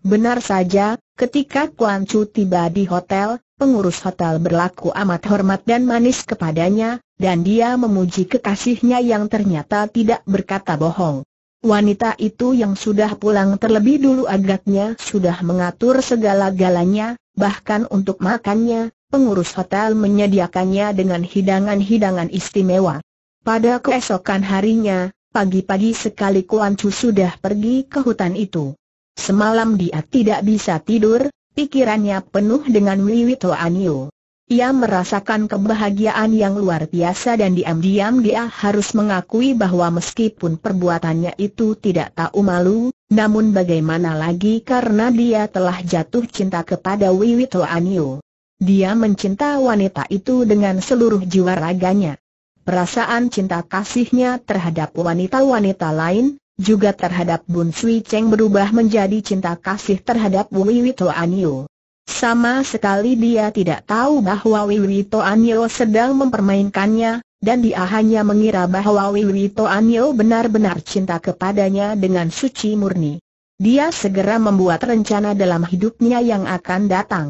Benar saja, ketika Kuan tiba di hotel, pengurus hotel berlaku amat hormat dan manis kepadanya, dan dia memuji kekasihnya yang ternyata tidak berkata bohong. Wanita itu yang sudah pulang terlebih dulu agaknya sudah mengatur segala-galanya, bahkan untuk makannya, pengurus hotel menyediakannya dengan hidangan-hidangan istimewa. Pada keesokan harinya, pagi-pagi sekali Kuan Chu sudah pergi ke hutan itu. Semalam dia tidak bisa tidur, pikirannya penuh dengan Wiwi Toanio. Ia merasakan kebahagiaan yang luar biasa dan diam-diam dia harus mengakui bahwa meskipun perbuatannya itu tidak tahu malu, namun bagaimana lagi karena dia telah jatuh cinta kepada Wiwi Toanio. Dia mencinta wanita itu dengan seluruh jiwa raganya. Perasaan cinta kasihnya terhadap wanita-wanita lain, juga terhadap Bun Sui Cheng berubah menjadi cinta kasih terhadap Wiwi Toanio. Sama sekali dia tidak tahu bahwa Wiwito Anyo sedang mempermainkannya, dan dia hanya mengira bahwa Wiwito Anyo benar-benar cinta kepadanya dengan suci murni. Dia segera membuat rencana dalam hidupnya yang akan datang.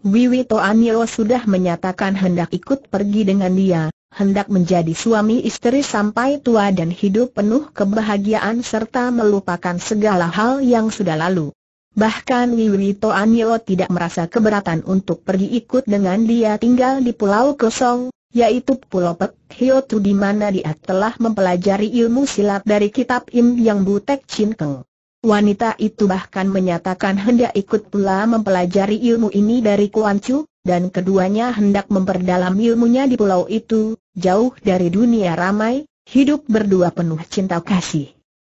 Wiwito Anyo sudah menyatakan hendak ikut pergi dengan dia, hendak menjadi suami istri sampai tua dan hidup penuh kebahagiaan serta melupakan segala hal yang sudah lalu. Bahkan Wiwito Anilo tidak merasa keberatan untuk pergi ikut dengan dia tinggal di pulau kosong, yaitu Pulau Pek Hiotu di mana dia telah mempelajari ilmu silat dari kitab Im Yang Butek Chin Keng. Wanita itu bahkan menyatakan hendak ikut pula mempelajari ilmu ini dari Kuan Chu, dan keduanya hendak memperdalam ilmunya di pulau itu, jauh dari dunia ramai, hidup berdua penuh cinta kasih.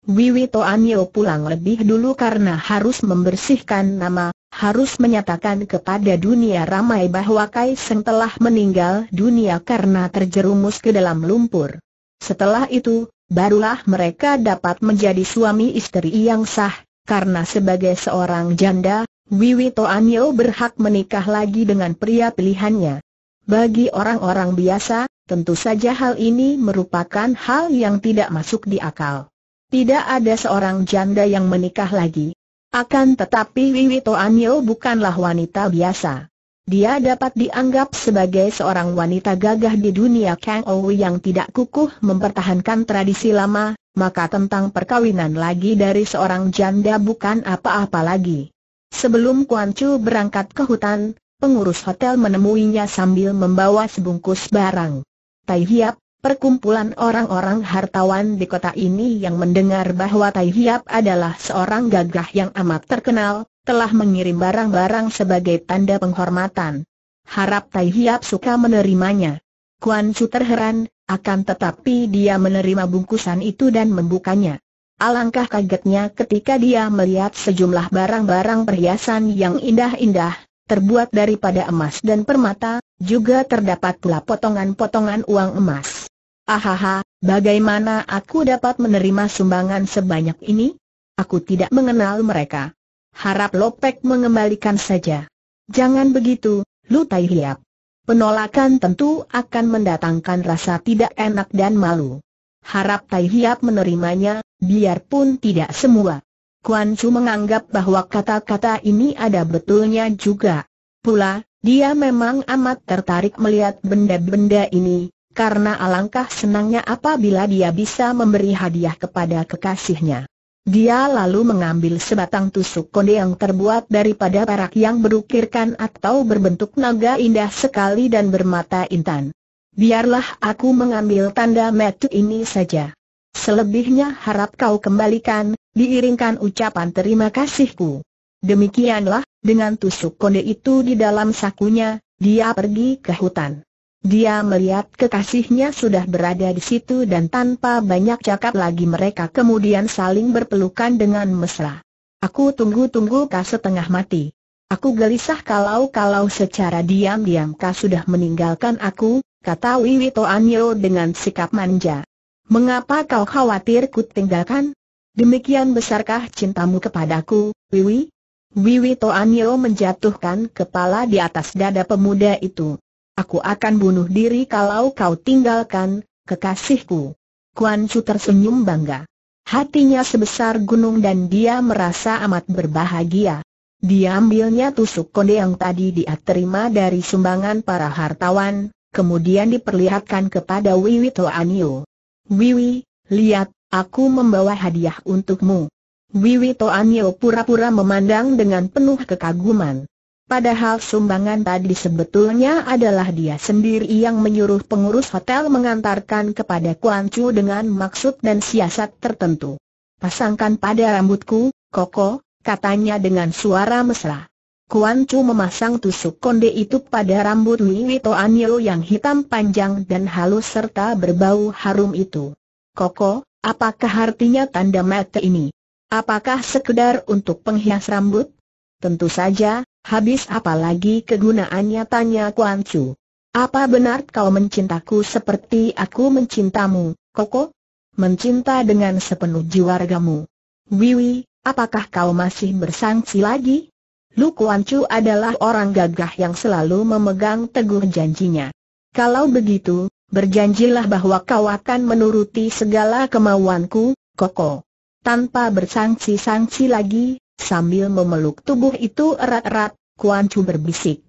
Wiwi Toanyo pulang lebih dulu karena harus membersihkan nama, harus menyatakan kepada dunia ramai bahwa Seng telah meninggal dunia karena terjerumus ke dalam lumpur. Setelah itu, barulah mereka dapat menjadi suami istri yang sah, karena sebagai seorang janda, Wiwi Toanyo berhak menikah lagi dengan pria pilihannya. Bagi orang-orang biasa, tentu saja hal ini merupakan hal yang tidak masuk di akal. Tidak ada seorang janda yang menikah lagi. Akan tetapi Wiwi Toanyo bukanlah wanita biasa. Dia dapat dianggap sebagai seorang wanita gagah di dunia Kang Ou yang tidak kukuh mempertahankan tradisi lama, maka tentang perkawinan lagi dari seorang janda bukan apa-apa lagi. Sebelum Kuan Chu berangkat ke hutan, pengurus hotel menemuinya sambil membawa sebungkus barang. Tai Hiap, Perkumpulan orang-orang hartawan di kota ini yang mendengar bahwa Tai Hiap adalah seorang gagah yang amat terkenal, telah mengirim barang-barang sebagai tanda penghormatan. Harap Tai Hiap suka menerimanya. Kuan Chu terheran, akan tetapi dia menerima bungkusan itu dan membukanya. Alangkah kagetnya ketika dia melihat sejumlah barang-barang perhiasan yang indah-indah, terbuat daripada emas dan permata, juga terdapat pula potongan-potongan uang emas. Ahaha, bagaimana aku dapat menerima sumbangan sebanyak ini? Aku tidak mengenal mereka. Harap Lopek mengembalikan saja. Jangan begitu, Lu Tai Hiap. Penolakan tentu akan mendatangkan rasa tidak enak dan malu. Harap Tai Hiap menerimanya, biarpun tidak semua. Kuan Chu menganggap bahwa kata-kata ini ada betulnya juga. Pula, dia memang amat tertarik melihat benda-benda ini, karena alangkah senangnya apabila dia bisa memberi hadiah kepada kekasihnya. Dia lalu mengambil sebatang tusuk konde yang terbuat daripada perak yang berukirkan atau berbentuk naga indah sekali dan bermata intan. Biarlah aku mengambil tanda metu ini saja. Selebihnya harap kau kembalikan, diiringkan ucapan terima kasihku. Demikianlah, dengan tusuk konde itu di dalam sakunya, dia pergi ke hutan. Dia melihat kekasihnya sudah berada di situ dan tanpa banyak cakap lagi mereka kemudian saling berpelukan dengan mesra. Aku tunggu-tunggu kah setengah mati. Aku gelisah kalau-kalau secara diam-diam kah sudah meninggalkan aku, kata Wiwi Toanyo dengan sikap manja. Mengapa kau khawatir ku tinggalkan? Demikian besarkah cintamu kepadaku, Wiwi? Wiwi Toanyo menjatuhkan kepala di atas dada pemuda itu. Aku akan bunuh diri kalau kau tinggalkan, kekasihku. Kuan Chu tersenyum bangga. Hatinya sebesar gunung dan dia merasa amat berbahagia. Diambilnya tusuk konde yang tadi dia terima dari sumbangan para hartawan, kemudian diperlihatkan kepada Wiwi Toanio. Wiwi, lihat, aku membawa hadiah untukmu. Wiwi Toanio pura-pura memandang dengan penuh kekaguman. Padahal sumbangan tadi sebetulnya adalah dia sendiri yang menyuruh pengurus hotel mengantarkan kepada Kuan Chu dengan maksud dan siasat tertentu. Pasangkan pada rambutku, Koko, katanya dengan suara mesra. Kuan Chu memasang tusuk konde itu pada rambut Wito Anio yang hitam panjang dan halus serta berbau harum itu. Koko, apakah artinya tanda mata ini? Apakah sekedar untuk penghias rambut? Tentu saja, Habis apa lagi kegunaannya tanya Kuan Chu. Apa benar kau mencintaku seperti aku mencintamu, Koko? Mencinta dengan sepenuh jiwa ragamu. Wiwi, apakah kau masih bersangsi lagi? Lu Kuan Chu adalah orang gagah yang selalu memegang teguh janjinya. Kalau begitu, berjanjilah bahwa kau akan menuruti segala kemauanku, Koko. Tanpa bersangsi-sangsi lagi, Sambil memeluk tubuh itu erat-erat, Kuan Chu berbisik.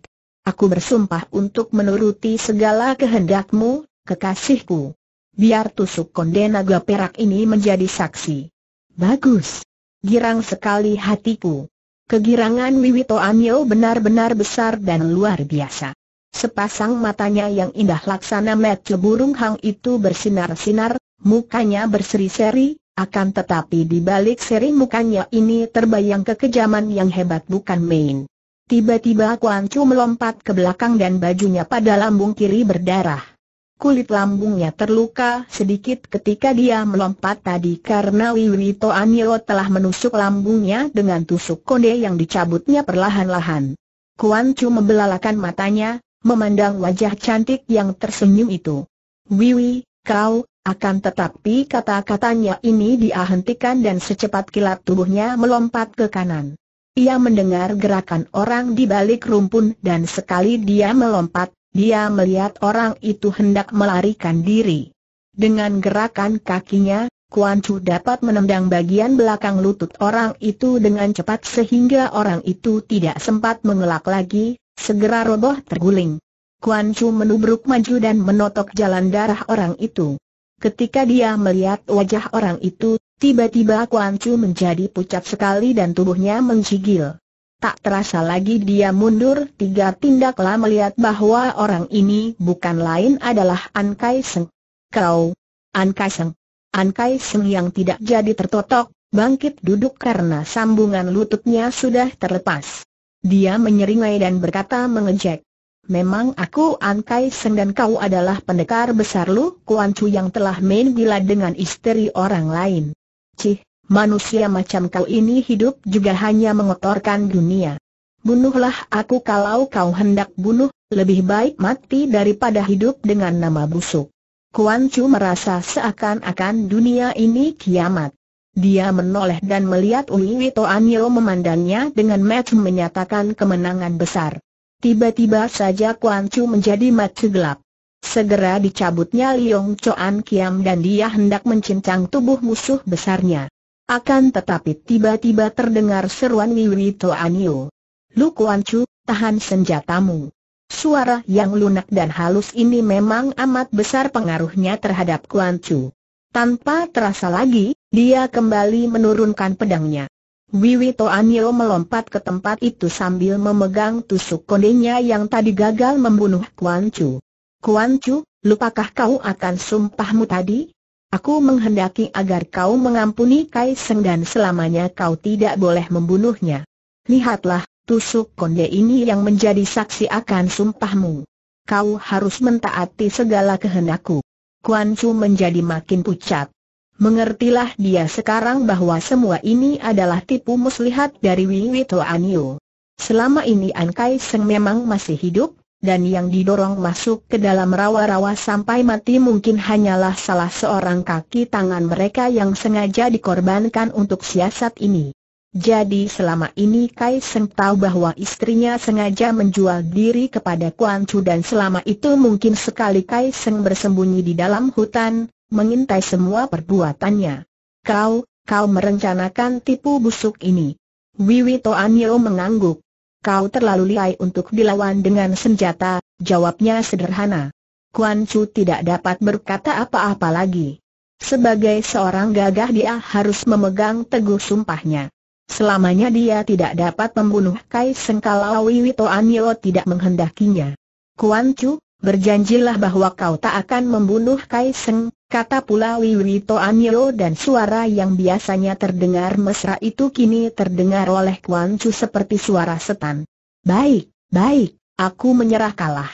Aku bersumpah untuk menuruti segala kehendakmu, kekasihku. Biar tusuk konde naga perak ini menjadi saksi. Bagus. Girang sekali hatiku. Kegirangan Wiwito Amyo benar-benar besar dan luar biasa. Sepasang matanya yang indah laksana mata burung hang itu bersinar-sinar, mukanya berseri-seri, akan tetapi di balik seri mukanya ini terbayang kekejaman yang hebat bukan main. Tiba-tiba Kuan Chu melompat ke belakang dan bajunya pada lambung kiri berdarah. Kulit lambungnya terluka sedikit ketika dia melompat tadi karena Wiwito Anio telah menusuk lambungnya dengan tusuk konde yang dicabutnya perlahan-lahan. Kuan Chu membelalakan matanya, memandang wajah cantik yang tersenyum itu. Wiwi, kau, akan tetapi kata-katanya ini dia dan secepat kilat tubuhnya melompat ke kanan. Ia mendengar gerakan orang di balik rumpun dan sekali dia melompat, dia melihat orang itu hendak melarikan diri. Dengan gerakan kakinya, Kuan Chu dapat menendang bagian belakang lutut orang itu dengan cepat sehingga orang itu tidak sempat mengelak lagi, segera roboh terguling. Kuan Chu menubruk maju dan menotok jalan darah orang itu. Ketika dia melihat wajah orang itu, tiba-tiba Kuan Chu menjadi pucat sekali dan tubuhnya mencigil. Tak terasa lagi dia mundur tiga tindaklah melihat bahwa orang ini bukan lain adalah An Kai Seng. Kau, An Kai Seng. An Kai Seng yang tidak jadi tertotok, bangkit duduk karena sambungan lututnya sudah terlepas. Dia menyeringai dan berkata mengejek. Memang aku Kai Seng dan kau adalah pendekar besar Lu Kuan Chu yang telah main gila dengan istri orang lain. Cih, manusia macam kau ini hidup juga hanya mengotorkan dunia. Bunuhlah aku kalau kau hendak bunuh, lebih baik mati daripada hidup dengan nama busuk. Kuan Chu merasa seakan-akan dunia ini kiamat. Dia menoleh dan melihat Ui Wito memandangnya dengan mata menyatakan kemenangan besar. Tiba-tiba saja Kuan Chu menjadi mati gelap. Segera dicabutnya Liong Choan Kiam dan dia hendak mencincang tubuh musuh besarnya. Akan tetapi tiba-tiba terdengar seruan Wiwi Toanio. Lu Kuan Chu, tahan senjatamu. Suara yang lunak dan halus ini memang amat besar pengaruhnya terhadap Kuan Chu. Tanpa terasa lagi, dia kembali menurunkan pedangnya. Wiwito Anio melompat ke tempat itu sambil memegang tusuk kondenya yang tadi gagal membunuh Kuan Chu. Kuan Chu, lupakah kau akan sumpahmu tadi? Aku menghendaki agar kau mengampuni Kai-seng dan selamanya kau tidak boleh membunuhnya. Lihatlah, tusuk konde ini yang menjadi saksi akan sumpahmu. Kau harus mentaati segala kehendakku. Kuan Chu menjadi makin pucat. Mengertilah dia sekarang bahwa semua ini adalah tipu muslihat dari Wiwito Anio. Selama ini An Kai Seng memang masih hidup, dan yang didorong masuk ke dalam rawa-rawa sampai mati mungkin hanyalah salah seorang kaki tangan mereka yang sengaja dikorbankan untuk siasat ini. Jadi selama ini Kai Seng tahu bahwa istrinya sengaja menjual diri kepada Kuan Chu dan selama itu mungkin sekali Kai Seng bersembunyi di dalam hutan, mengintai semua perbuatannya. Kau, kau merencanakan tipu busuk ini. Wiwi Toanyo mengangguk. Kau terlalu lihai untuk dilawan dengan senjata, jawabnya sederhana. Kuan Chu tidak dapat berkata apa-apa lagi. Sebagai seorang gagah dia harus memegang teguh sumpahnya. Selamanya dia tidak dapat membunuh Kai Seng kalau Wiwi Toanyo tidak menghendakinya. Kuan Chu, berjanjilah bahwa kau tak akan membunuh Kai Seng, Kata pula Wiwi Toanyo dan suara yang biasanya terdengar mesra itu kini terdengar oleh Kuan Chu seperti suara setan. Baik, baik, aku menyerah kalah.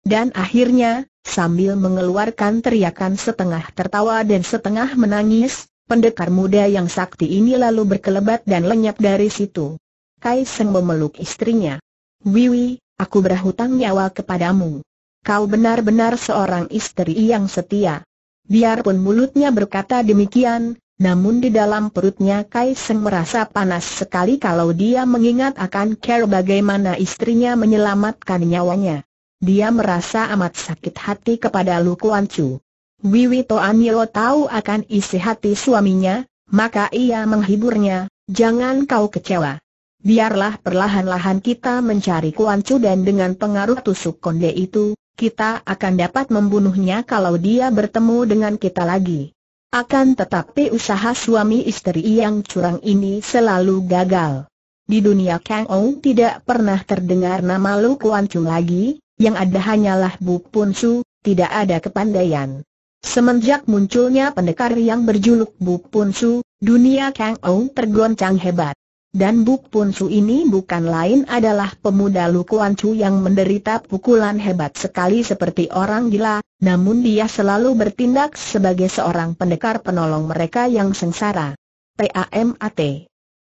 Dan akhirnya, sambil mengeluarkan teriakan setengah tertawa dan setengah menangis, pendekar muda yang sakti ini lalu berkelebat dan lenyap dari situ. Kai seng memeluk istrinya. Wiwi, aku berhutang nyawa kepadamu. Kau benar-benar seorang istri yang setia. Biarpun mulutnya berkata demikian, namun di dalam perutnya Kai seng merasa panas sekali kalau dia mengingat akan care bagaimana istrinya menyelamatkan nyawanya. Dia merasa amat sakit hati kepada Lu Kuan Chu. Wiwi Toanilo tahu akan isi hati suaminya, maka ia menghiburnya, jangan kau kecewa. Biarlah perlahan-lahan kita mencari Kuan Chu dan dengan pengaruh tusuk konde itu, kita akan dapat membunuhnya kalau dia bertemu dengan kita lagi. Akan tetapi usaha suami istri yang curang ini selalu gagal. Di dunia Kang Ong tidak pernah terdengar nama Lu Kuan Chung lagi, yang ada hanyalah Bu Pun Su, tidak ada kepandaian. Semenjak munculnya pendekar yang berjuluk Bu Pun Su, dunia Kang Ong tergoncang hebat. Dan Buk Pun Su ini bukan lain adalah pemuda Lukuan Chu yang menderita pukulan hebat sekali seperti orang gila, namun dia selalu bertindak sebagai seorang pendekar penolong mereka yang sengsara. PAMAT